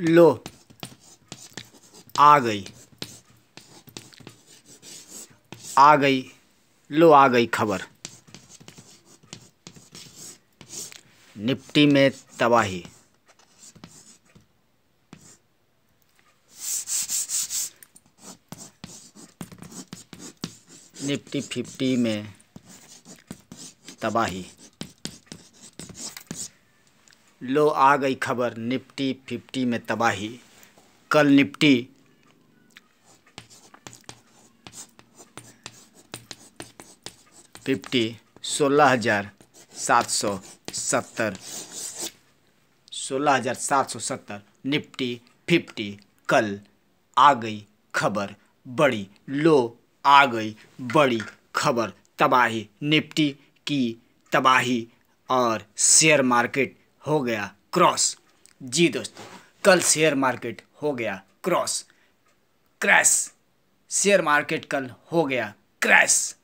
लो आ गई आ गई लो आ गई खबर निफ्टी में तबाही निफ्टी फिफ्टी में तबाही लो आ गई खबर निफ्टी फिफ्टी में तबाही कल निफ्टी फिफ्टी सोलह हज़ार सात सौ सत्तर सोलह हज़ार सात सौ सत्तर निफ्टी फिफ्टी कल आ गई खबर बड़ी लो आ गई बड़ी खबर तबाही निफ्टी की तबाही और शेयर मार्केट हो गया क्रॉस जी दोस्तों कल शेयर मार्केट हो गया क्रॉस क्रैश शेयर मार्केट कल हो गया क्रैश